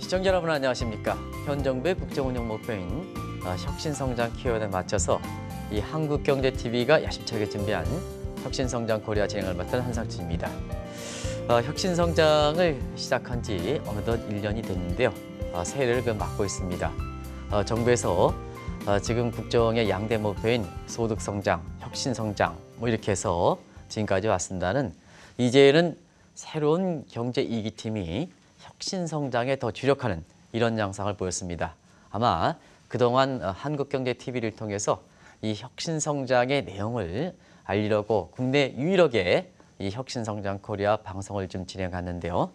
시청자 여러분 안녕하십니까? 현 정부의 국정운영 목표인 아, 혁신성장 키워드에 맞춰서 이 한국경제TV가 야심차게 준비한 혁신성장 코리아 진행을 맡은 한상진입니다. 어, 혁신성장을 시작한 지 어느덧 1년이 됐는데요. 어, 새해를 그 맞고 있습니다. 어, 정부에서 지금 국정의 양대 목표인 소득성장, 혁신성장 뭐 이렇게 해서 지금까지 왔습니다는 이제는 새로운 경제 이기팀이 혁신 성장에 더 주력하는 이런 양상을 보였습니다. 아마 그동안 한국경제TV를 통해서 이 혁신 성장의 내용을 알리려고 국내 유일하게 이 혁신 성장 코리아 방송을 좀 진행하는데요.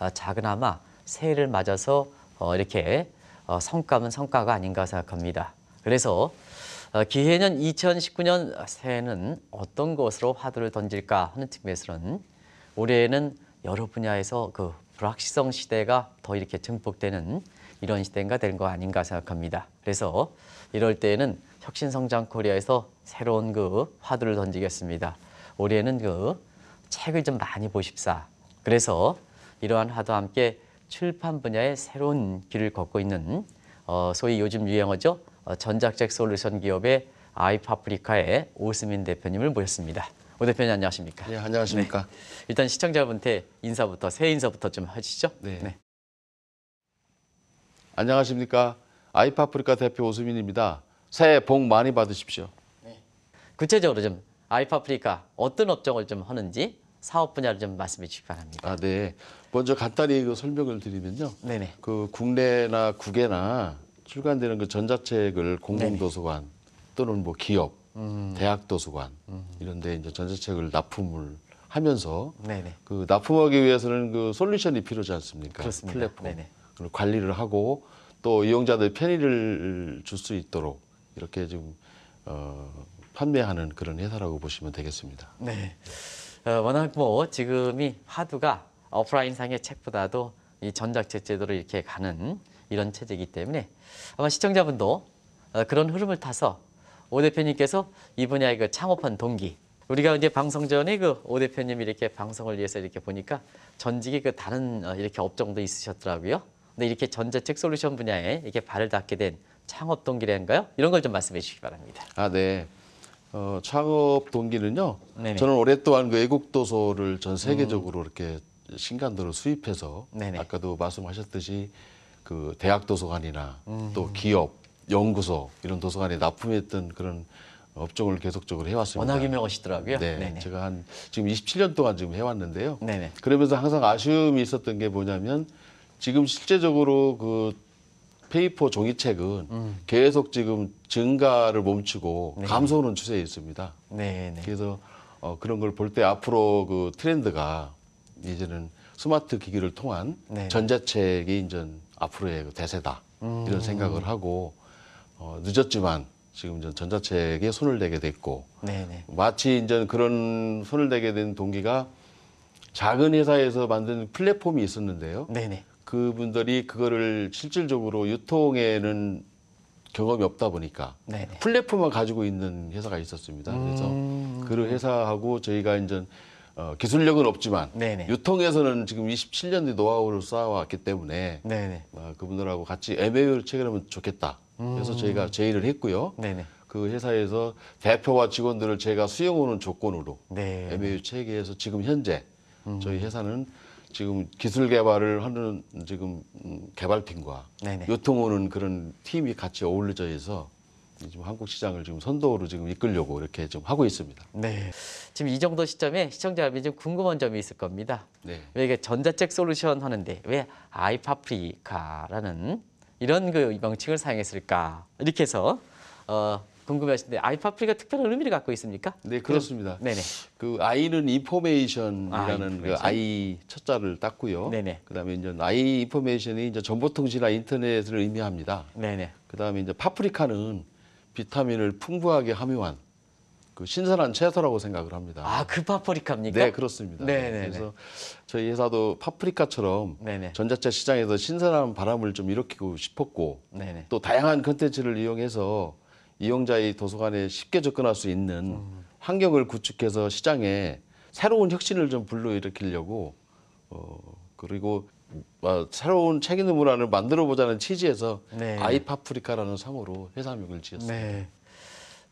아, 작은아마 새해를 맞아서 어, 이렇게 어, 성과는 성과가 아닌가 생각합니다. 그래서 어, 기해년 2019년 새해는 어떤 것으로 화두를 던질까 하는 측면에서는 올해에는 여러 분야에서 그 불확실성 시대가 더 이렇게 증폭되는 이런 시대가 인된거 아닌가 생각합니다. 그래서 이럴 때에는 혁신성장 코리아에서 새로운 그 화두를 던지겠습니다. 올해는 그 책을 좀 많이 보십사. 그래서 이러한 화두와 함께 출판 분야의 새로운 길을 걷고 있는 어, 소위 요즘 유행어죠. 어, 전작책 솔루션 기업의 아이파프리카의 오스민 대표님을 모셨습니다. 오 대표님 안녕하십니까? 네, 안녕하십니까? 네. 일단 시청자분한테 인사부터 새 인사부터 좀 하시죠. 네. 네. 안녕하십니까? 아이파프리카 대표 오수민입니다. 새해 복 많이 받으십시오. 네. 구체적으로 좀 아이파프리카 어떤 업종을 좀 하는지 사업 분야를 좀 말씀해 주시기 바랍니다. 아, 네. 먼저 간단히 그 설명을 드리면요. 네네. 그 국내나 국외나 출간되는 그 전자책을 공공도서관 네네. 또는 뭐 기업 음. 대학 도서관 음. 이런데 이제 전자책을 납품을 하면서 네네. 그 납품하기 위해서는 그 솔루션이 필요하지 않습니까? 그렇습니다. 플랫폼 네네. 그리고 관리를 하고 또 이용자들 편의를 줄 수 있도록 이렇게 지금 어, 판매하는 그런 회사라고 보시면 되겠습니다. 네. 어, 워낙 뭐 지금이 화두가 오프라인 상의 책보다도 이 전자책 제도로 이렇게 가는 이런 체제이기 때문에 아마 시청자분도 어, 그런 흐름을 타서 오 대표님께서 이 분야의 그 창업한 동기 우리가 이제 방송 전에 그 오 대표님 이렇게 이 방송을 위해서 이렇게 보니까 전직이 그 다른 어, 이렇게 업종도 있으셨더라고요. 근데 이렇게 전자책 솔루션 분야에 이렇게 발을 닿게 된 창업 동기라는가요? 이런 걸 좀 말씀해 주시기 바랍니다. 아, 네. 어, 창업 동기는요. 네네. 저는 오랫동안 그 애국도서를 전 세계적으로 음. 이렇게 신간도로 수입해서 네네. 아까도 말씀하셨듯이 그 대학 도서관이나 음. 또 기업 연구소 이런 도서관에 납품했던 그런 업종을 계속적으로 해왔습니다. 워낙 유명하시더라고요. 네, 네네. 제가 한 지금 27년 동안 지금 해왔는데요. 네네. 그러면서 항상 아쉬움이 있었던 게 뭐냐면 지금 실제적으로 그 페이퍼 종이책은 음. 계속 지금 증가를 멈추고 네. 감소하는 추세에 있습니다. 네네. 그래서 어, 그런 걸 볼 때 앞으로 그 트렌드가 이제는 스마트 기기를 통한 전자책이 이제 앞으로의 그 대세다 음. 이런 생각을 하고 어, 늦었지만 지금 이제 전자책에 손을 대게 됐고 네네. 마치 이제 그런 손을 대게 된 동기가 작은 회사에서 만든 플랫폼이 있었는데요. 네네. 그분들이 그거를 실질적으로 유통에는 경험이 없다 보니까 네네. 플랫폼을 가지고 있는 회사가 있었습니다. 그래서 음... 그 회사하고 저희가 이제 어, 기술력은 없지만 네네. 유통에서는 지금 27년 뒤 노하우를 쌓아왔기 때문에 어, 그분들하고 같이 MAU를 체결하면 좋겠다. 그래서 저희가 제의를 했고요. 네네. 그 회사에서 대표와 직원들을 제가 수용 하는 조건으로 네. MOU 체계에서 지금 현재 저희 회사는 지금 기술 개발을 하는 지금 음, 개발팀과 네네. 유통 하는 그런 팀이 같이 어울려져 있서 지금 한국 시장을 지금 선도로 지금 이끌려고 이렇게 좀 하고 있습니다. 네. 지금 이 정도 시점에 시청자 여러분이 좀 궁금한 점이 있을 겁니다. 네. 왜 이게 전자책 솔루션 하는데 왜 아이파프리카라는 이런 그 명칭을 사용했을까 이렇게 해서 어, 궁금해하시는데 아이파프리가 특별한 의미를 갖고 있습니까? 네 그렇습니다. 그럼, 네, 네네. 그 아이는 인포메이션이라는 아, 그 아이 첫자를 땄고요. 네네. 네. 그다음에 이제 아이 인포메이션이 이제 정보통신이나 인터넷을 의미합니다. 네네. 네. 그다음에 이제 파프리카는 비타민을 풍부하게 함유한 그 신선한 채소라고 생각을 합니다. 아, 그 파프리카입니까? 네, 그렇습니다. 네, 네 그래서 네. 저희 회사도 파프리카처럼 네네. 네. 전자차 시장에서 신선한 바람을 좀 일으키고 싶었고 네네. 또 다양한 컨텐츠를 이용해서 이용자의 도서관에 쉽게 접근할 수 있는 음. 환경을 구축해서 시장에 새로운 혁신을 좀 불러일으키려고 어, 그리고 아, 새로운 책 있는 문화를 만들어 보자는 취지에서 네. 아이파프리카라는 사모로 회사명을 지었습니다. 네.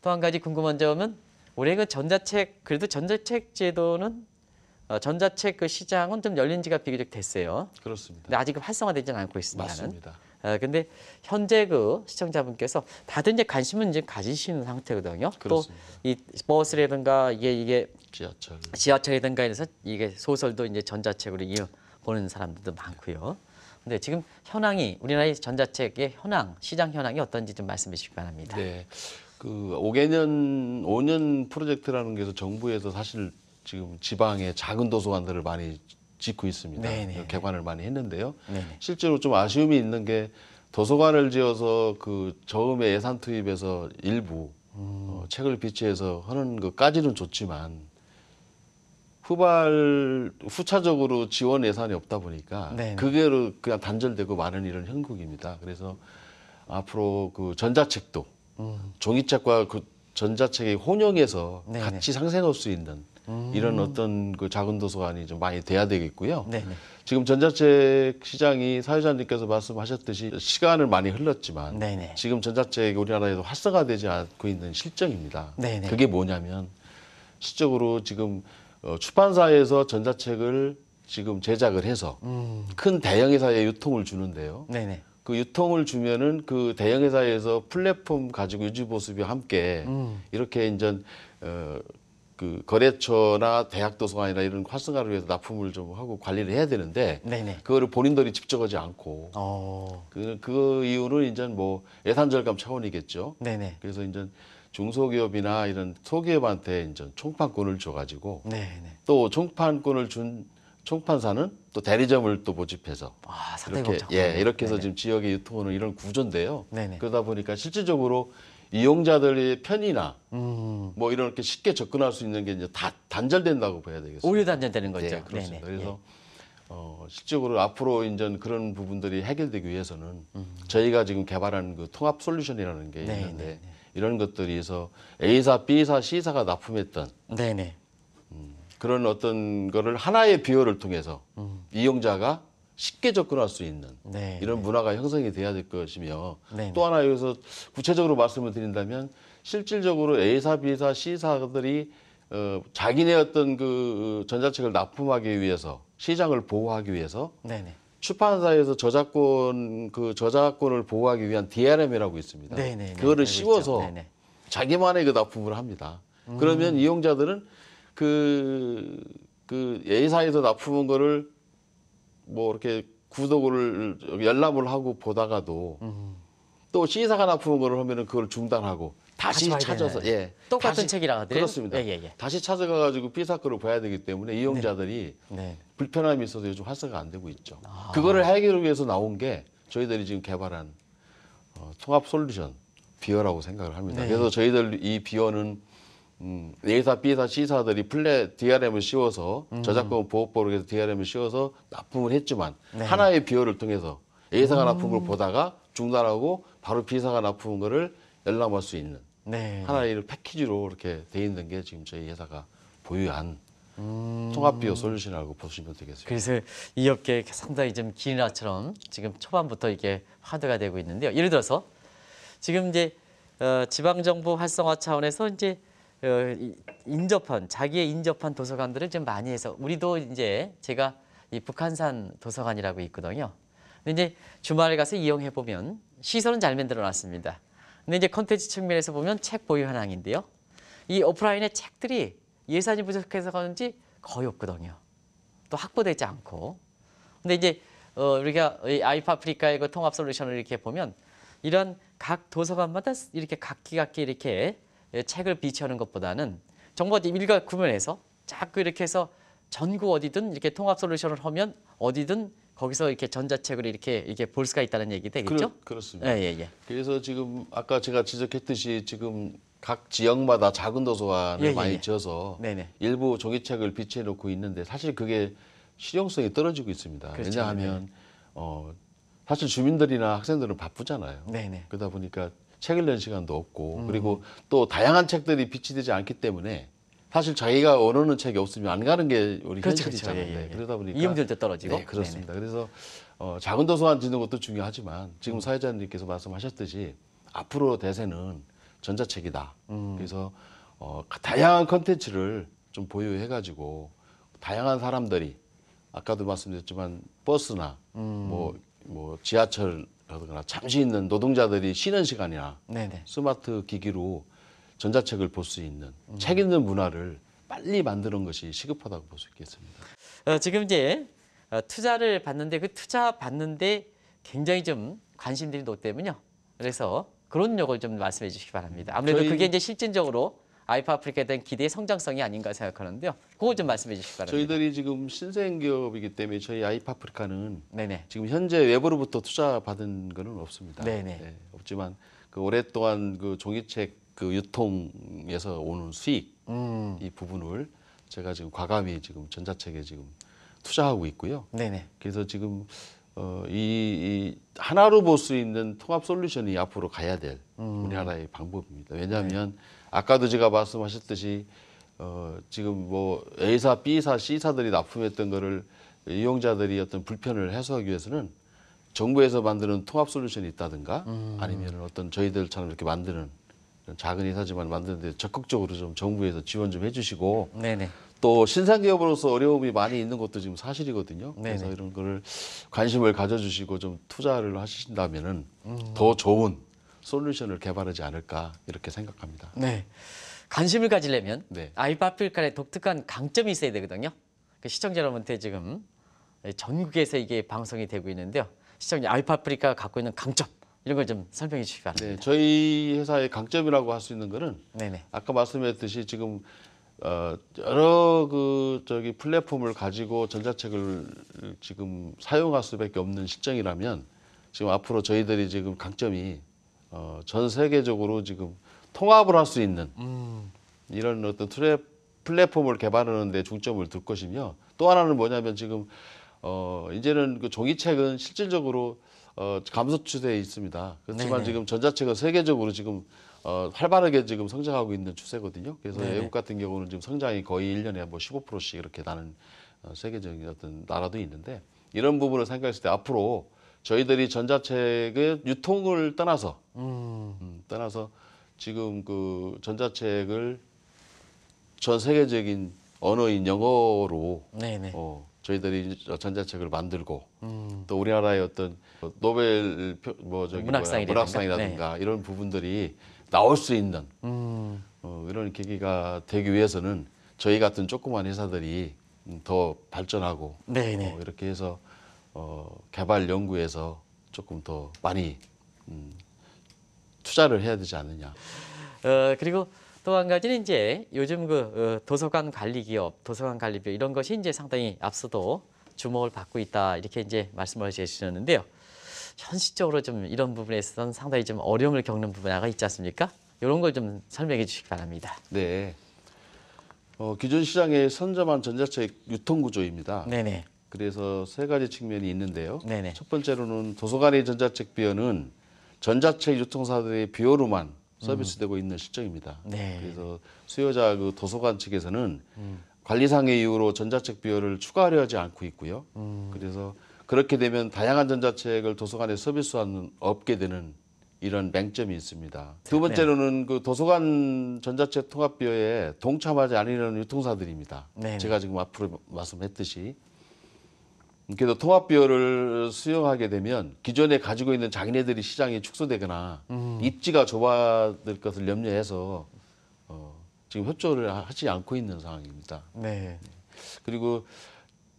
또 한 가지 궁금한 점은 우리 그 전자책 그래도 전자책 제도는 어, 전자책 그 시장은 좀 열린 지가 비교적 됐어요. 그렇습니다. 근데 아직 활성화되지는 않고 있습니다. 맞습니다. 어, 근데 현재 그 시청자분께서 다들 이제 관심은 이제 가지시는 상태거든요. 또이 버스라든가 이게 이게 지하철 지하철이든가 해서 이게 소설도 이제 전자책으로 이어 보는 사람들도 많고요. 근데 지금 현황이 우리나라의 전자책의 현황 시장 현황이 어떤지 좀 말씀해 주시기 바랍니다. 네. 그 5개년 5년 프로젝트라는 게서 정부에서 사실 지금 지방에 작은 도서관들을 많이 짓고 있습니다. 네네. 네. 개관을 많이 했는데요. 네네. 네. 실제로 좀 아쉬움이 있는 게 도서관을 지어서 그 저음의 예산 투입에서 일부 어, 음. 어, 책을 비치해서 하는 것까지는 좋지만 후발 후차적으로 지원 예산이 없다 보니까 네, 그게 로 그냥 단절되고 많은 이런 형국입니다. 그래서 앞으로 그 전자책도 종이책과 그 전자책이 혼용해서 네네. 같이 네. 상생할 수 있는 음. 이런 어떤 그 작은 도서관이 좀 많이 돼야 되겠고요. 네네. 네. 지금 전자책 시장이 사회자님께서 말씀하셨듯이 시간을 많이 흘렀지만 네네. 네. 지금 전자책이 우리나라에도 활성화되지 않고 있는 실정입니다. 그게 뭐냐면 실적으로 지금 어, 출판사에서 전자책을 지금 제작을 해서 음. 큰 대형 회사에 유통을 주는데요. 네네. 그 유통을 주면은 그 대형 회사에서 플랫폼 가지고 유지 보수비와 함께 음. 이렇게 인제 어, 그 거래처나 대학 도서관이나 이런 활성화를 위해서 납품을 좀 하고 관리를 해야 되는데 네네. 그거를 본인들이 직접 하지 않고 어. 그, 그 이유는 이제 뭐 예산 절감 차원이겠죠. 네네. 그래서 이제 중소기업이나 이런 소기업한테 이제 총판권을 줘가지고 네네. 또 총판권을 준 총판사는 또 대리점을 또 모집해서 아, 이렇게 예 이렇게 해서 네네. 지금 지역의 유통원은 이런 구조인데요. 네네. 그러다 보니까 실질적으로 이용자들의 편의나 음. 뭐 이런 이렇게 쉽게 접근할 수 있는 게 이제 다 단절된다고 봐야 되겠어요 오히려 단절되는 거죠. 예, 그렇습니다. 네네. 그래서 예. 어, 실적으로 질 앞으로 이제 그런 부분들이 해결되기 위해서는 음. 저희가 지금 개발한 그 통합 솔루션이라는 게 있는데 네네. 이런 것들이 해서 A사, B사, C사가 납품했던 네네. 그런 어떤 거를 하나의 비유를 통해서 음. 이용자가 쉽게 접근할 수 있는 네, 이런 네. 문화가 형성이 돼야 될 것이며 네, 네. 또 하나 여기서 구체적으로 말씀을 드린다면 실질적으로 A사, B사, C사들이 어, 자기네 어떤 그 어, 전자책을 납품하기 위해서 시장을 보호하기 위해서 네, 네. 출판사에서 저작권 그 저작권을 보호하기 위한 DRM이라고 있습니다. 그거를 씌워서 자기만의 그 납품을 합니다. 음. 그러면 이용자들은 그, 그 예의상에서 납품한 거를 뭐 이렇게 구독을 열람을 하고 보다가도 음. 또 시사가 납품한 거를 하면은 그걸 중단하고 다시 찾아서 예 똑같은 다시, 책이라 하더라도 그렇습니다. 예, 예, 예. 다시 찾아가가지고 피사건를 봐야 되기 때문에 이용자들이 네. 네. 불편함이 있어서 요즘 활성화 안 되고 있죠. 아. 그거를 해결을 위해서 나온 게 저희들이 지금 개발한 어, 통합 솔루션 비어라고 생각을 합니다. 네. 그래서 저희들 이 비어는 음, A사, B사, C사들이 플랫 DRM을 씌워서 저작권 보호법을 위해서 DRM을 씌워서 납품을 했지만 네. 하나의 비율을 통해서 A사가 음. 납품을 보다가 중단하고 바로 B사가 납품한 거를 열람할 수 있는 네. 하나의 패키지로 이렇게 돼 있는 게 지금 저희 회사가 보유한 음. 통합비어 솔루션이라고 보시면 되겠습니다. 그래서 이 업계 상당히 좀 기나처럼 지금 초반부터 이게 화두가 되고 있는데요. 예를 들어서 지금 이제 어, 지방정부 활성화 차원에서 이제 어, 인접한 자기의 인접한 도서관들을 좀 많이 해서 우리도 이제 제가 이 북한산 도서관이라고 있거든요. 근데 이제 주말에 가서 이용해 보면 시설은 잘 만들어 놨습니다. 근데 이제 컨텐츠 측면에서 보면 책 보유 현황인데요. 이 오프라인의 책들이 예산이 부족해서 그런지 거의 없거든요. 또 확보되지 않고. 근데 이제 어, 우리가 아이파프리카의 그 통합 솔루션을 이렇게 보면 이런 각 도서관마다 이렇게 각기 각기 이렇게 예, 책을 비치하는 것보다는 정보디 일각 구분해서 자꾸 이렇게 해서 전국 어디든 이렇게 통합 솔루션을 하면 어디든 거기서 이렇게 전자책을 이렇게 이게 볼 수가 있다는 얘기 되겠죠? 그렇, 그렇습니다. 예, 예, 예. 그래서 지금 아까 제가 지적했듯이 지금 각 지역마다 작은 도서관을 예, 예 많이 예. 지어서 네네. 네. 일부 종이책을 비치해 놓고 있는데 사실 그게 실용성이 떨어지고 있습니다. 그렇죠. 왜냐하면 네. 네. 어, 사실 주민들이나 학생들은 바쁘잖아요. 네네. 네. 그러다 보니까 책 읽는 시간도 없고 음. 그리고 또 다양한 책들이 비치 되지 않기 때문에 사실 자기가 원하는 책이 없으면 안 가는 게 우리 그렇죠, 현실이잖아요. 그렇죠. 예, 예. 네, 예. 그러다 보니까 이용들도 떨어지고 네, 그렇습니다. 네네. 그래서 어, 작은 도서관 짓는 것도 중요하지만 지금 음. 사회자님께서 말씀하셨듯이 앞으로 대세는 전자책이다. 음. 그래서 어, 다양한 컨텐츠를 좀 보유해가지고 다양한 사람들이 아까도 말씀드렸지만 버스나 음. 뭐, 뭐 지하철 라거나 잠시 있는 노동자들이 쉬는 시간이나 네네. 스마트 기기로 전자책을 볼 수 있는 음. 책 읽는 문화를 빨리 만드는 것이 시급하다고 볼 수 있겠습니다. 어, 지금 이제 어, 투자를 받는데 그 투자 받는데 굉장히 좀 관심들이 높대면요. 그래서 그런 요걸 좀 말씀해 주시기 바랍니다. 아무래도 저희... 그게 이제 실질적으로 아이파 아프리카에 대한 기대의 성장성이 아닌가 생각하는데요. 그거 좀 말씀해 주실기바랍 저희들이 지금 신생 기업이기 때문에 저희 아이파 아프리카는 네네. 지금 현재 외부로부터 투자받은 거는 없습니다. 네네. 네, 없지만 그 오랫동안 그 종이책 그 유통에서 오는 수익 음. 이 부분을 제가 지금 과감히 지금 전자책에 지금 투자하고 있고요. 네네. 그래서 지금 어, 이, 이 하나로 볼 수 있는 통합 솔루션이 앞으로 가야 될 음. 우리나라의 방법입니다. 왜냐하면 네. 아까도 제가 말씀하셨듯이 어, 지금 뭐 A사, B사, C사들이 납품했던 거를 이용자들이 어떤 불편을 해소하기 위해서는 정부에서 만드는 통합 솔루션이 있다든가 음. 아니면 어떤 저희들처럼 이렇게 만드는 작은 회사지만 만드는데 적극적으로 좀 정부에서 지원 좀 해주시고 네네. 또 신상기업으로서 어려움이 많이 있는 것도 지금 사실이거든요. 네네. 그래서 이런 거를 관심을 가져주시고 좀 투자를 하신다면은 음. 더 좋은 솔루션을 개발하지 않을까 이렇게 생각합니다. 네. 관심을 가지려면 네. 아이바필칼의 독특한 강점이 있어야 되거든요. 그 시청자 여러분한테 지금 전국에서 이게 방송이 되고 있는데요. 시청자 아이파프리가 갖고 있는 강점 이런 걸 좀 설명해 주시기 네, 바랍니다. 네, 저희 회사의 강점이라고 할 수 있는 거는 네네. 아까 말씀했듯이 지금 어, 여러 그 저기 플랫폼을 가지고 전자책을 지금 사용할 수밖에 없는 실정이라면 지금 앞으로 저희들이 지금 강점이 어, 전 세계적으로 지금 통합을 할 수 있는 음. 이런 어떤 트랩 플랫폼을 개발하는 데 중점을 둘 것이며 또 하나는 뭐냐면 지금 어, 이제는 그 종이책은 실질적으로 어, 감소 추세에 있습니다. 그렇지만 네네. 네. 지금 전자책은 세계적으로 지금 어, 활발하게 지금 성장하고 있는 추세거든요. 그래서 네네. 네. 외국 같은 경우는 지금 성장이 거의 1년에뭐 15%씩 이렇게 나는 어, 세계적인 어떤 나라도 있는데 이런 부분을 생각했을 때 앞으로 저희들이 전자책의 유통을 떠나서 음. 음, 떠나서 지금 그 전자책을 전 세계적인 언어인 영어로 네네. 어, 저희들이 전자책을 만들고 음. 또 우리나라의 어떤 노벨 표, 뭐 저기 문학상이라든가, 문학상이라든가 네. 이런 부분들이 나올 수 있는 음. 어, 이런 계기가 되기 위해서는 저희 같은 조그만 회사들이 더 발전하고 어, 이렇게 해서 어, 개발 연구에서 조금 더 많이 음, 투자를 해야 되지 않느냐. 어, 그리고 또 한 가지는 이제 요즘 그 어, 도서관 관리 기업, 도서관 관리비 이런 것이 이제 상당히 앞서도 주목을 받고 있다 이렇게 이제 말씀을 해주셨는데요. 현실적으로 좀 이런 부분에 서는 상당히 좀 어려움을 겪는 부 분야가 이 있지 않습니까? 이런 걸 좀 설명해 주시기 바랍니다. 네. 어, 기존 시장의 선점한 전자책 유통 구조입니다. 네네. 그래서 세 가지 측면이 있는데요. 네네. 첫 번째로는 도서관의 전자책 비어는 전자책 유통사들의 비어로만 서비스되고 음. 있는 실정입니다. 네. 그래서 수요자 그 도서관 측에서는 음. 관리상의 이유로 전자책 비어를 추가하려 하지 않고 있고요. 음. 그래서 그렇게 되면 다양한 전자책을 도서관에 서비스하는 없게 되는 이런 맹점이 있습니다. 두 네. 번째로는 그 도서관 전자책 통합 비어에 동참하지 않으려는 유통사들입니다. 네. 제가 지금 앞으로 말씀했듯이 그래도 통합 비율을 수용하게 되면 기존에 가지고 있는 자기네들이 시장이 축소되거나 음. 입지가 좁아질 것을 염려해서 어, 지금 협조를 하지 않고 있는 상황입니다. 네. 네. 그리고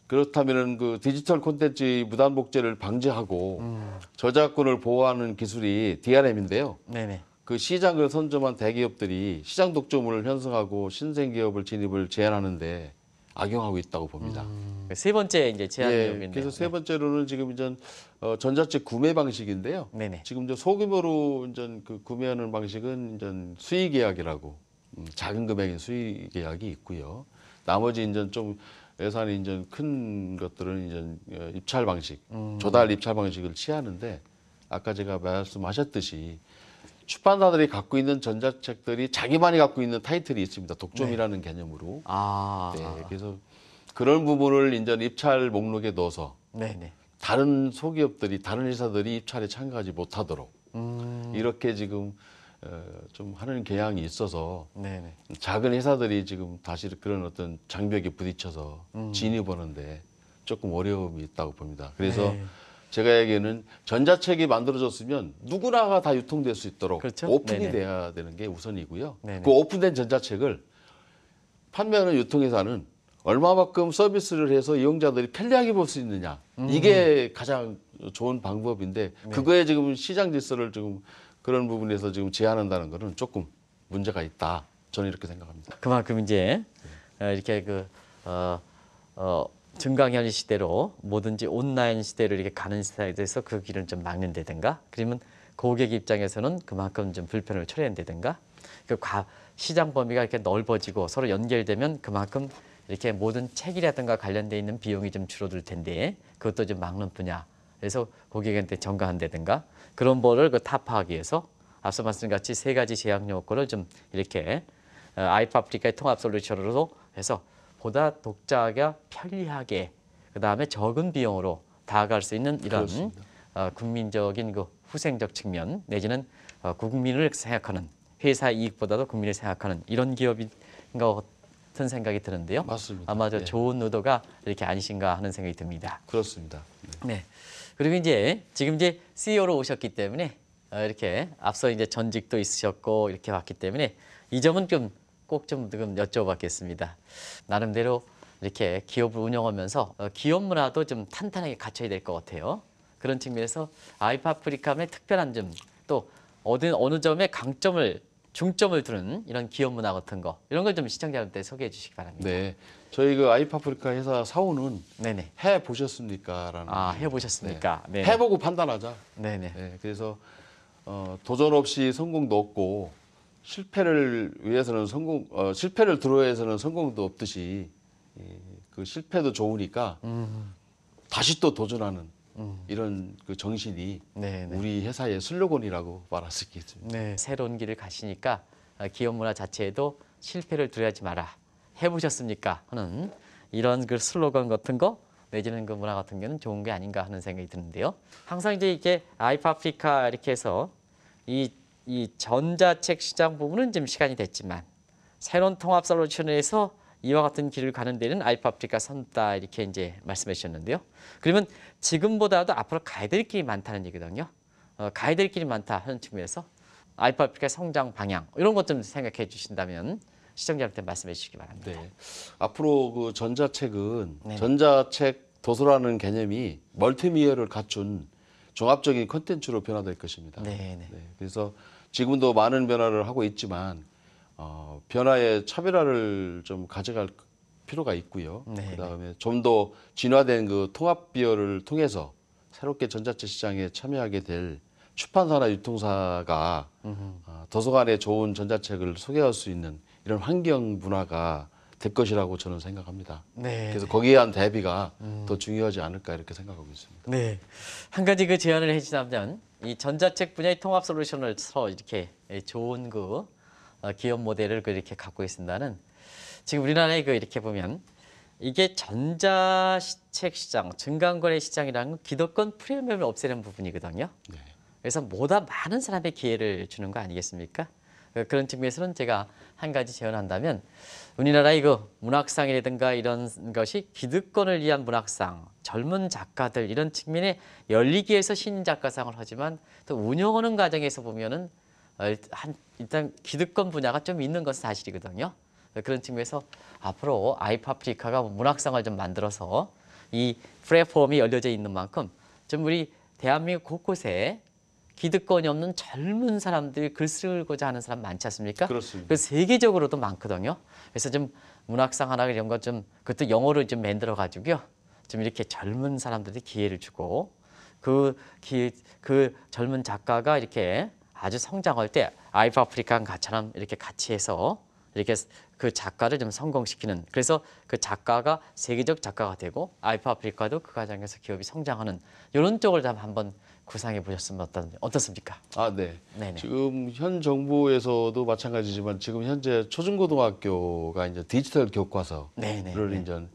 그렇다면그 디지털 콘텐츠 무단 복제를 방지하고 음. 저작권을 보호하는 기술이 DRM인데요. 네네. 그 시장을 선점한 대기업들이 시장 독점을 형성하고 신생 기업을 진입을 제한하는데 악용하고 있다고 봅니다. 음. 세 번째 이제 제한 예, 내용인데요. 그래서 세 네. 번째로는 지금 이제 어, 전자책 구매 방식인데요. 네네. 지금 이제 소규모로 이제 그 구매하는 방식은 이제 수의 계약이라고 음, 작은 금액인 수의 계약이 있고요. 나머지 이제 좀 예산이 이제 큰 것들은 이제 어, 입찰 방식, 음. 조달 입찰 방식을 취하는데 아까 제가 말씀하셨듯이 출판사들이 갖고 있는 전자책들이 자기만이 갖고 있는 타이틀이 있습니다. 독점이라는 네. 개념으로. 아. 네. 그래서 그런 부분을 이제 입찰 목록에 넣어서 네네. 네. 다른 소기업들이 다른 회사들이 입찰에 참가하지 못하도록 음. 이렇게 지금 어, 좀 하는 경향이 있어서 네네. 네. 작은 회사들이 지금 다시 그런 어떤 장벽에 부딪혀서 음. 진입하는데 조금 어려움이 있다고 봅니다. 그래서 네. 제가 얘기하는 전자책이 만들어졌으면 누구나가 다 유통될 수 있도록 그렇죠? 오픈이 네네. 돼야 되는 게 우선이고요. 네네. 그 오픈된 전자책을 판매하는 유통회사는 얼마만큼 서비스를 해서 이용자들이 편리하게 볼 수 있느냐 음. 이게 가장 좋은 방법인데 네. 그거에 지금 시장 질서를 지금 그런 부분에서 지금 제한한다는 거는 조금 문제가 있다 저는 이렇게 생각합니다. 그만큼 이제 어, 이렇게 그 어, 어, 증강현 시대로 뭐든지 온라인 시대로 이렇게 가는 스타일에서 그 길을 좀 막는다든가 그러면 고객 입장에서는 그만큼 좀 불편을 초래한다든가 그 시장 범위가 이렇게 넓어지고 서로 연결되면 그만큼 이렇게 모든 책이라든가 관련돼 있는 비용이 좀 줄어들 텐데 그것도 좀 막는 분야 그래서 고객한테 전가한다든가 그런 거를 그 타파하기 위해서 앞서 말씀드린 같이 세 가지 제약 요건을 좀 이렇게 어, 아이파프리카의 통합 솔루션으로 해서 보다 독자가 편리하게 그다음에 적은 비용으로 다가갈 수 있는 이런 그렇습니다. 어, 국민적인 그 후생적 측면 내지는 어, 국민을 생각하는 회사 이익보다도 국민을 생각하는 이런 기업인 것 같은 생각이 드는데요. 맞습니다. 아마 저 네. 좋은 의도가 이렇게 아니신가 하는 생각이 듭니다. 그렇습니다. 네. 네. 그리고 이제 지금 이제 CEO로 오셨기 때문에 어, 이렇게 앞서 이제 전직도 있으셨고 이렇게 왔기 때문에 이 점은 좀 꼭좀 여쭤봤겠습니다. 나름대로 이렇게 기업을 운영하면서 어, 기업 문화도 좀 탄탄하게 갖춰야 될 것 같아요. 그런 측면에서 아이파프리카의 특별한 점, 또 어느, 어느 점에 강점을 중점을 두는 이런 기업 문화 같은 거 이런 걸 좀 시청자분들 소개해 주시기 바랍니다. 네, 저희 그 아이파프리카 회사 사원은 네네. 해 보셨습니까라는 아해 보셨습니까? 네. 네. 해보고 판단하자. 네네. 네, 그래서 어, 도전 없이 성공도 없고 실패를 위해서는 성공, 어, 실패를 들어에서는 성공도 없듯이 예, 그 실패도 좋으니까 음. 다시 또 도전하는 음. 이런 그 정신이 네네. 네. 우리 회사의 슬로건이라고 말할 수있겠죠 네. 새로운 길을 가시니까 아, 기업 문화 자체에도 실패를 두려워하지 마라. 해보셨습니까? 하는 이런 그 슬로건 같은 거 내지는 그 문화 같은 경우는 좋은 게 아닌가 하는 생각이 드는데요. 항상 이제 이게 렇 아이파프리카 이렇게 해서 이이 전자책 시장 부분은 지금 시간이 됐지만 새로운 통합 솔루션에서 이와 같은 길을 가는 데는 알파 아프리카 선다 이렇게 이제 말씀해 주셨는데요. 그러면 지금보다도 앞으로 가야 될 길이 많다는 얘기거든요. 어, 가야 될 길이 많다 하는 측면에서 알파 아프리카 성장 방향 이런 것 좀 생각해 주신다면 시청자한테 말씀해 주시기 바랍니다. 네. 앞으로 그 전자책은 네네. 전자책 도서라는 개념이 멀티미어를 갖춘 종합적인 컨텐츠로 변화될 것입니다. 네, 네. 네, 그래서 지금도 많은 변화를 하고 있지만 어, 변화의 차별화를 좀 가져갈 필요가 있고요. 네, 네. 그다음에 좀 더 진화된 그 통합 비어를 통해서 새롭게 전자책 시장에 참여하게 될 출판사나 유통사가 어, 도서관에 좋은 전자책을 소개할 수 있는 이런 환경 문화가 될 것이라고 저는 생각합니다. 네. 그래서 네. 거기에 대한 대비가 음. 더 중요하지 않을까 이렇게 생각하고 있습니다. 네. 한 가지 그 제안을 해주자면 이 전자책 분야의 통합 솔루션을 서 이렇게 예, 좋은 그 어, 기업 모델을 그 이렇게 갖고 있습니다는 지금 우리나라에 그 이렇게 보면 이게 전자책 시장, 증강거래 시장이라는 기독권 프리미엄을 없애는 부분이거든요. 네. 그래서 뭐다 많은 사람의 기회를 주는 거 아니겠습니까? 그 그런 측면에서는 제가 한 가지 제언한다면 우리나라 의거 그 문학상이라든가 이런 것이 기득권을 위한 문학상, 젊은 작가들 이런 측면에 열리기 위해서 신작가상을 하지만 또 운영하는 과정에서 보면은 어, 일단 기득권 분야가 좀 있는 것은 사실이거든요. 그런 측면에서 앞으로 아이파프리카가 문학상을 좀 만들어서 이 플랫폼이 열려져 있는 만큼 좀 우리 대한민국 곳곳에 기득권이 없는 젊은 사람들이 글 쓰고자 하는 사람 많지 않습니까? 그렇습니다. 그 세계적으로도 많거든요. 그래서 좀 문학상 하나 이런 것좀 그것도 영어로 좀 만들어 가지고요. 좀 이렇게 젊은 사람들이 기회를 주고 그, 기, 그 젊은 작가가 이렇게 아주 성장할 때 아이프 아프리칸 가처럼 이렇게 같이 해서 이렇게 그 작가를 좀 성공시키는 그래서 그 작가가 세계적 작가가 되고 아이프 아프리카도 그 과정에서 기업이 성장하는 이런 쪽을 좀 한번 구상해 보셨으면 어떤 어떻습니까? 아 네. 네네. 지금 현 정부에서도 마찬가지지만 지금 현재 초중고등학교가 이제 디지털 교과서를 네 이제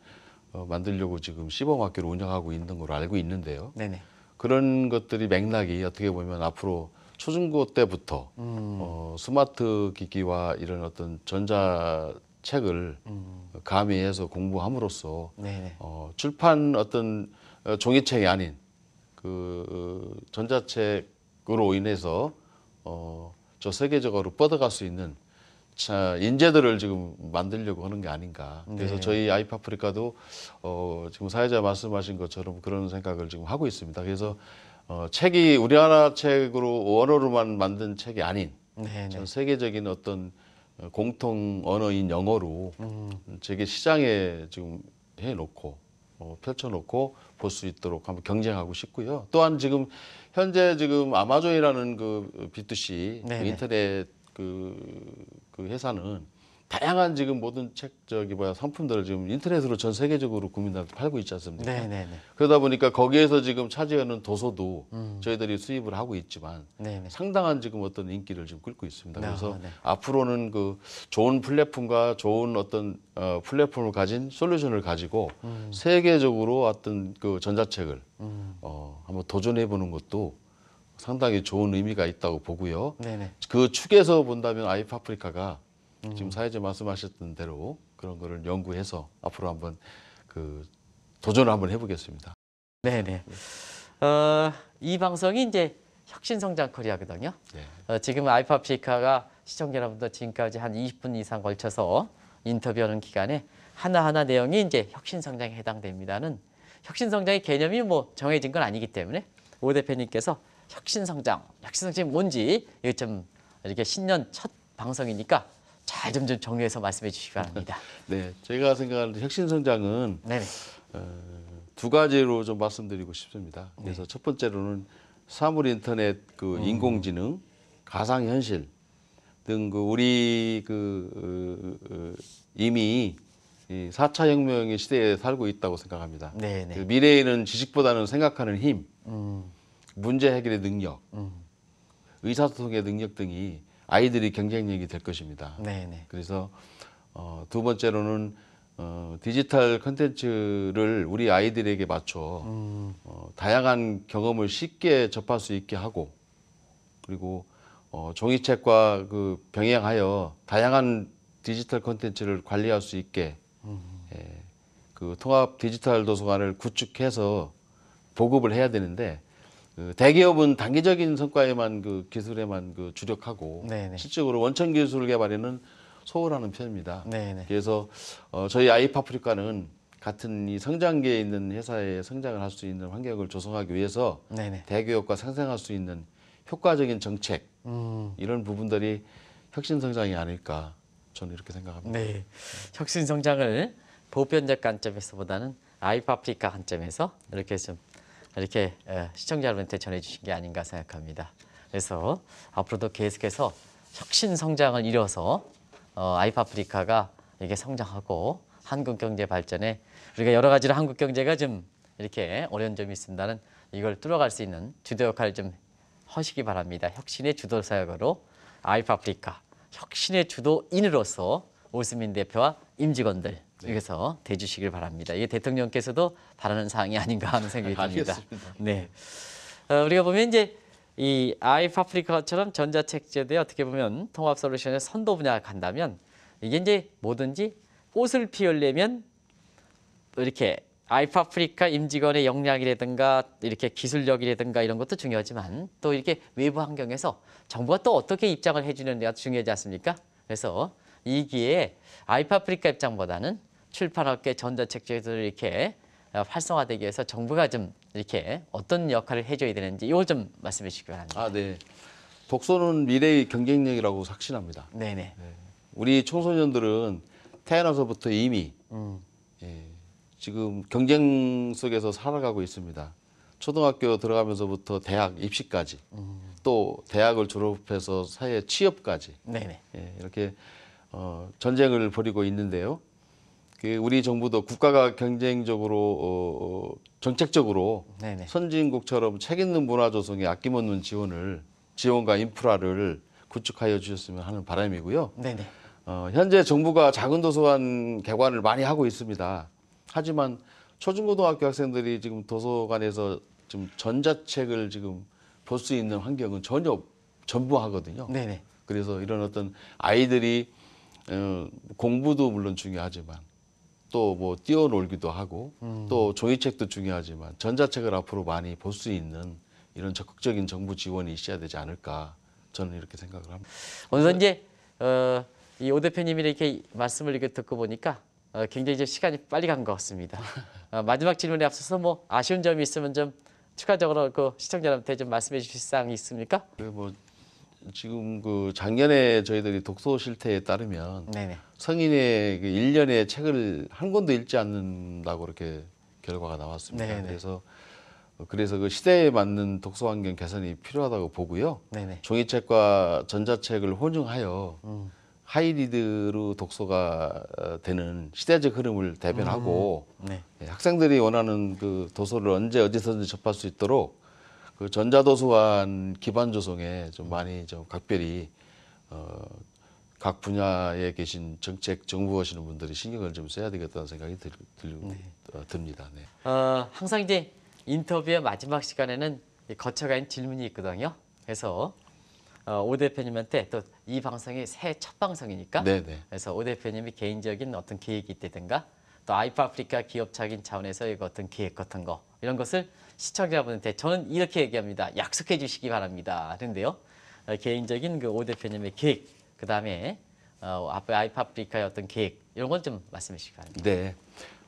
어, 만들려고 지금 시범학교를 운영하고 있는 걸로 알고 있는데요. 네네. 그런 것들이 맥락이 어떻게 보면 앞으로 초중고 때부터 음. 어, 스마트 기기와 이런 어떤 전자 책을 음. 가미해서 공부함으로써 어, 출판 어떤 어, 종이책이 아닌 그 전자책으로 인해서 어, 저 세계적으로 뻗어갈 수 있는 자, 인재들을 지금 만들려고 하는 게 아닌가. 그래서 네. 저희 아이파프리카도 어, 지금 사회자 말씀하신 것처럼 그런 생각을 지금 하고 있습니다. 그래서 어, 책이 우리나라 책으로 원어로만 만든 책이 아닌 네네. 네. 전 세계적인 어떤 공통 언어인 영어로 음. 제게 시장에 지금 해놓고 어, 펼쳐놓고 볼 수 있도록 한번 경쟁하고 싶고요. 또한 지금 현재 지금 아마존이라는 그 B2C 그 인터넷 그, 그 회사는 다양한 지금 모든 책 저기 뭐야 상품들을 지금 인터넷으로 전 세계적으로 국민들한테 팔고 있지 않습니까? 네네네. 네, 네. 그러다 보니까 거기에서 지금 차지하는 도서도 음. 저희들이 수입을 하고 있지만 네네. 네. 상당한 지금 어떤 인기를 지금 끌고 있습니다. 그래서 네. 앞으로는 그 좋은 플랫폼과 좋은 어떤 어, 플랫폼을 가진 솔루션을 가지고 음. 세계적으로 어떤 그 전자책을 음. 어, 한번 도전해 보는 것도 상당히 좋은 의미가 있다고 보고요. 네네. 그 축에서 본다면 아이파프리카가 음. 지금 사회자 말씀하셨던 대로 그런 거를 연구해서 앞으로 한번 그 도전을 한번 해보겠습니다. 네네. 어, 이 방송이 이제 혁신성장 코리아거든요. 네. 어, 지금 아이파 피카가 시청자 여러분들 지금까지 한 20분 이상 걸쳐서 인터뷰하는 기간에 하나하나 내용이 이제 혁신성장에 해당됩니다는 혁신성장의 개념이 뭐 정해진 건 아니기 때문에 오 대표님께서 혁신성장, 혁신성장이 뭔지 이좀 이렇게 신년 첫 방송이니까 잘 점점 정리해서 말씀해 주시기 바랍니다. 네, 제가 생각하는 혁신 성장은 어, 두 가지로 좀 말씀드리고 싶습니다. 네. 그래서 네. 첫 번째로는 사물 인터넷 그 음. 인공지능, 가상 현실 등 그 우리 그 어, 어, 이미 이 4차 혁명의 시대에 살고 있다고 생각합니다. 그 미래에는 지식보다는 생각하는 힘, 음. 문제 해결의 능력, 음. 의사소통의 능력 등이 아이들이 경쟁력이 될 것입니다. 네네. 네. 그래서 어, 두 번째로는 어, 디지털 컨텐츠를 우리 아이들에게 맞춰 음. 어, 다양한 경험을 쉽게 접할 수 있게 하고 그리고 어, 종이책과 그 병행하여 다양한 디지털 컨텐츠를 관리할 수 있게 음. 예, 그 통합 디지털 도서관을 구축해서 보급을 해야 되는데 그 대기업은 단기적인 성과에만 그 기술에만 그 주력하고 네네. 실적으로 원천 기술 개발에는 소홀하는 편입니다. 네네. 그래서 어, 저희 아이파프리카는 같은 이 성장기에 있는 회사의 성장을 할 수 있는 환경을 조성하기 위해서 네네. 대기업과 상생할 수 있는 효과적인 정책 음. 이런 부분들이 혁신 성장이 아닐까 저는 이렇게 생각합니다. 네, 혁신 성장을 보편적 관점에서보다는 아이파프리카 관점에서 이렇게 좀 이렇게 예, 시청자 여러분한테 전해주신 게 아닌가 생각합니다. 그래서 앞으로도 계속해서 혁신 성장을 이뤄서 어, 아이파프리카가 이렇게 성장하고 한국 경제 발전에 우리가 여러 가지로 한국 경제가 좀 이렇게 어려운 점이 있습니다는 이걸 뚫어갈 수 있는 주도 역할을 좀 하시기 바랍니다. 혁신의 주도 사역으로 아이파프리카 혁신의 주도인으로서 오스민 대표와 임직원들 네. 여기서 대주시길 바랍니다. 이게 대통령께서도 바라는 사항이 아닌가 하는 생각이 듭니다. 네, 어, 우리가 보면 이제 이 아이파프리카처럼 전자책제도에 어떻게 보면 통합 솔루션의 선도 분야가 간다면 이게 이제 뭐든지 꽃을 피우려면 이렇게 아이파프리카 임직원의 역량이라든가 이렇게 기술력이라든가 이런 것도 중요하지만 또 이렇게 외부 환경에서 정부가 또 어떻게 입장을 해주는냐가 중요하지 않습니까? 그래서 이 기회에 아이파프리카 입장보다는 출판업계 전자책제들을 이렇게 어, 활성화되기 위해서 정부가 좀 이렇게 어떤 역할을 해줘야 되는지 이걸 좀 말씀해 주시기 바랍니다. 아, 네. 독서는 미래의 경쟁력이라고 확신합니다. 네네. 네. 우리 청소년들은 태어나서부터 이미 음. 예, 지금 경쟁 속에서 살아가고 있습니다. 초등학교 들어가면서부터 대학 입시까지 음. 또 대학을 졸업해서 사회 취업까지 예, 이렇게 어, 전쟁을 벌이고 있는데요. 그 우리 정부도 국가가 경쟁적으로 어, 어 정책적으로 네네. 선진국처럼 책임있는 문화 조성에 아낌없는 지원을 지원과 인프라를 구축하여 주셨으면 하는 바람이고요. 네네. 어, 현재 정부가 작은 도서관 개관을 많이 하고 있습니다. 하지만 초중고등학교 학생들이 지금 도서관에서 지금 전자책을 지금 볼 수 있는 환경은 전혀 전부하거든요. 네네. 그래서 이런 어떤 아이들이 어, 공부도 물론 중요하지만 또뭐 뛰어놀기도 하고 음. 또 종이책도 중요하지만 전자책을 앞으로 많이 볼 수 있는 이런 적극적인 정부 지원이 있어야 되지 않을까 저는 이렇게 생각을 합니다. 오늘 이제 어, 이오 대표님이 이렇게 말씀을 이렇게 듣고 보니까 어, 굉장히 이제 시간이 빨리 간 것 같습니다. 어, 마지막 질문에 앞서서 뭐 아쉬운 점이 있으면 좀 추가적으로 그 시청자한테 좀 말씀해 주실 사항이 있습니까? 그뭐 지금 그 작년에 저희들이 독서 실태에 따르면 네네. 성인의 그 1년에 책을 한 권도 읽지 않는다고 이렇게 결과가 나왔습니다. 네네. 그래서 그래서 그 시대에 맞는 독서 환경 개선이 필요하다고 보고요. 네네. 종이책과 전자책을 혼용하여 음. 하이리드로 독서가 어, 되는 시대적 흐름을 대변하고 음. 네. 예, 학생들이 원하는 그 도서를 언제 어디서든지 접할 수 있도록 그 전자도서관 기반 조성에 좀 많이 좀 각별히 어, 각 분야에 계신 정책 정부 하시는 분들이 신경을 좀 써야 되겠다는 생각이 들, 들, 네. 어, 듭니다. 네. 어, 항상 이제 인터뷰의 마지막 시간에는 거쳐가는 질문이 있거든요. 그래서 어, 오 대표님한테 또 이 방송이 새 첫 방송이니까 네네. 네. 그래서 오 대표님이 개인적인 어떤 계획이 있다든가 또 아이프 아프리카 기업 착인 차원에서 어떤 계획 같은 거 이런 것을 시청자분한테 저는 이렇게 얘기합니다. 약속해 주시기 바랍니다. 그런데요 어, 개인적인 그 오 대표님의 계획, 그 다음에 어, 앞에 아이파프리카의 어떤 계획 이런 건 좀 말씀해 주시기 바랍니다. 네.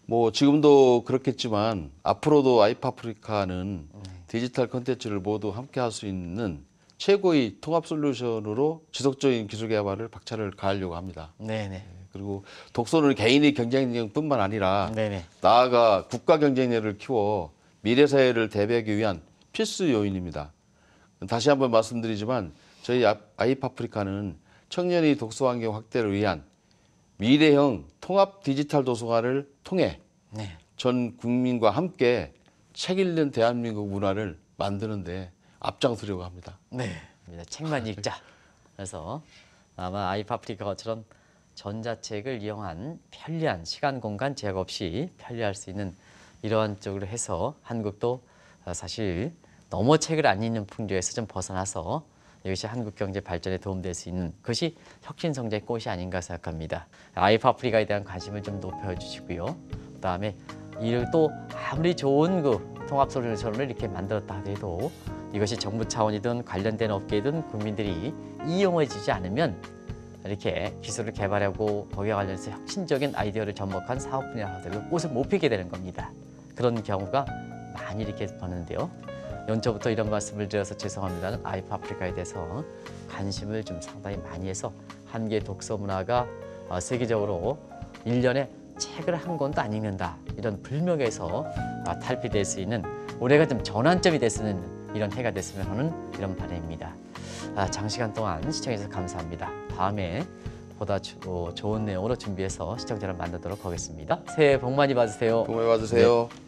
뭐 지금도 그렇겠지만 앞으로도 아이파프리카는 음. 디지털 컨텐츠를 모두 함께 할 수 있는 최고의 통합 솔루션으로 지속적인 기술 개발을 박차를 가하려고 합니다. 네네. 네, 그리고 독서는 개인의 경쟁력뿐만 아니라 네네. 나아가 국가 경쟁력을 키워 미래 사회를 대비하기 위한 필수 요인입니다. 다시 한번 말씀드리지만 저희 아, 아이파프리카는 청년의 독서 환경 확대를 위한 미래형 통합 디지털 도서관을 통해 네. 전 국민과 함께 책 읽는 대한민국 문화를 만드는데 앞장서려고 합니다. 네. 네, 책만 읽자. 그래서 아마 아이파프리카처럼 전자책을 이용한 편리한 시간 공간 제약 없이 편리할 수 있는 이러한 쪽으로 해서 한국도 어, 사실 너무 책을 안 읽는 풍조에서 좀 벗어나서 이것이 한국 경제 발전에 도움될 수 있는 것이 혁신 성장의 꽃이 아닌가 생각합니다. 아이파프리가에 대한 관심을 좀 높여주시고요. 그다음에 이를 또 아무리 좋은 그 통합소설을 이렇게 만들었다 해도 이것이 정부 차원이든 관련된 업계든 국민들이 이용해주지 않으면 이렇게 기술을 개발하고 거기에 관련해서 혁신적인 아이디어를 접목한 사업 분야들로 꽃을 못 피게 되는 겁니다. 그런 경우가 많이 이렇게 보는데요. 연초부터 이런 말씀을 드려서 죄송합니다아이파 아프리카에 대해서 관심을 좀 상당히 많이 해서 한계 독서 문화가 어, 세계적으로 일년에 책을 한 권도 안 읽는다 이런 불명에서 어, 탈피될 수 있는 올해가 좀 전환점이 될수 있는 이런 해가 됐으면 하는 이런 바람입니다. 아, 장시간 동안 시청해주셔서 감사합니다. 다음에 보다 주, 어, 좋은 내용으로 준비해서 시청자를 만나도록 하겠습니다. 새해 복 많이 받으세요. 복 많이 받으세요. 네.